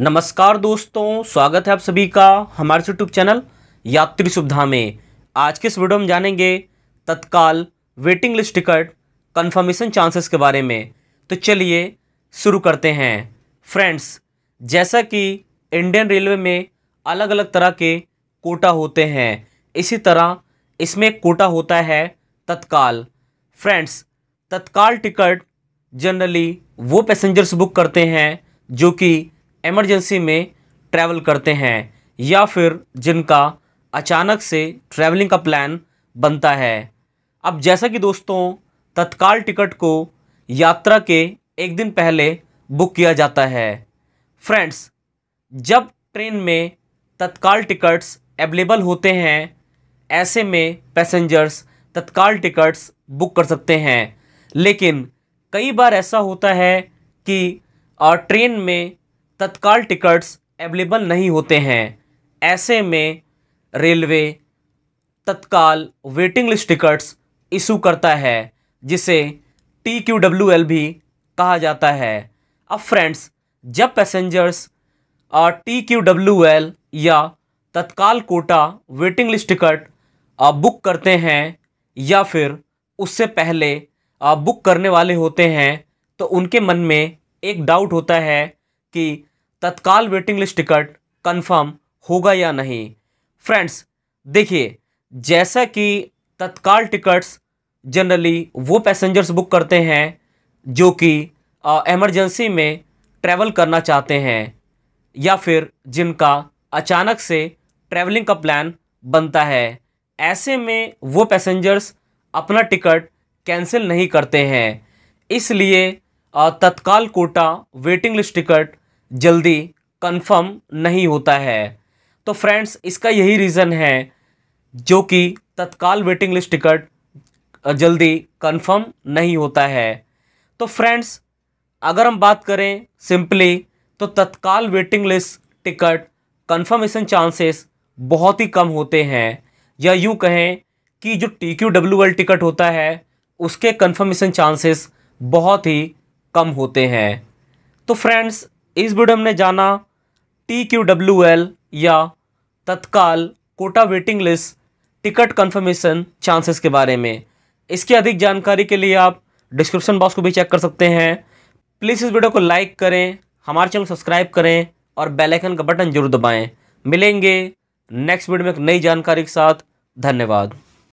नमस्कार दोस्तों स्वागत है आप सभी का हमारे यूट्यूब चैनल यात्री सुविधा में आज के इस वीडियो में जानेंगे Tatkal waiting list ticket confirmation chances के बारे में तो चलिए शुरू करते हैं फ्रेंड्स जैसा कि इंडियन रेलवे में अलग अलग तरह के कोटा होते हैं इसी तरह इसमें कोटा होता है Tatkal friends Tatkal ticket generally वो पैसेंजर्स बुक करते हैं जो कि एमरजेंसी में ट्रैवल करते हैं या फिर जिनका अचानक से ट्रैवलिंग का प्लान बनता है अब जैसा कि दोस्तों तत्काल टिकट को यात्रा के एक दिन पहले बुक किया जाता है फ्रेंड्स जब ट्रेन में तत्काल टिकट्स अवेलेबल होते हैं ऐसे में पैसेंजर्स तत्काल टिकट्स बुक कर सकते हैं लेकिन कई बार ऐसा होता है कि ट्रेन में तत्काल टिकट्स अवेलेबल नहीं होते हैं ऐसे में रेलवे तत्काल वेटिंग लिस्ट टिकट्स इशू करता है जिसे टी क्यू डब्ल्यू एल भी कहा जाता है अब फ्रेंड्स जब passengers T Q W L या Tatkal quota waiting list ticket book करते हैं या फिर उससे पहले बुक करने वाले होते हैं तो उनके मन में एक डाउट होता है कि Tatkal waiting list ticket confirm होगा या नहीं फ्रेंड्स देखिए जैसा कि तत्काल टिकट्स जनरली वो पैसेंजर्स बुक करते हैं जो कि एमरजेंसी में ट्रैवल करना चाहते हैं या फिर जिनका अचानक से ट्रैवलिंग का प्लान बनता है ऐसे में वो पैसेंजर्स अपना टिकट कैंसिल नहीं करते हैं इसलिए Tatkal quota waiting list ticket जल्दी कंफर्म नहीं होता है तो फ्रेंड्स इसका यही रीज़न है जो कि तत्काल वेटिंग लिस्ट टिकट जल्दी कंफर्म नहीं होता है तो फ्रेंड्स अगर हम बात करें सिंपली तो Tatkal waiting list ticket confirmation chances बहुत ही कम होते हैं या यूँ कहें कि जो T Q W L ticket होता है उसके कंफर्मेशन चांसेस बहुत ही कम होते हैं तो फ्रेंड्स इस वीडियो हमने जाना टी क्यू डब्ल्यू एल या Tatkal quota waiting list ticket confirmation chances के बारे में इसकी अधिक जानकारी के लिए आप डिस्क्रिप्शन बॉक्स को भी चेक कर सकते हैं प्लीज़ इस वीडियो को लाइक करें हमारे चैनल सब्सक्राइब करें और बेल आइकन का बटन जरूर दबाएं मिलेंगे नेक्स्ट वीडियो में एक नई जानकारी के साथ धन्यवाद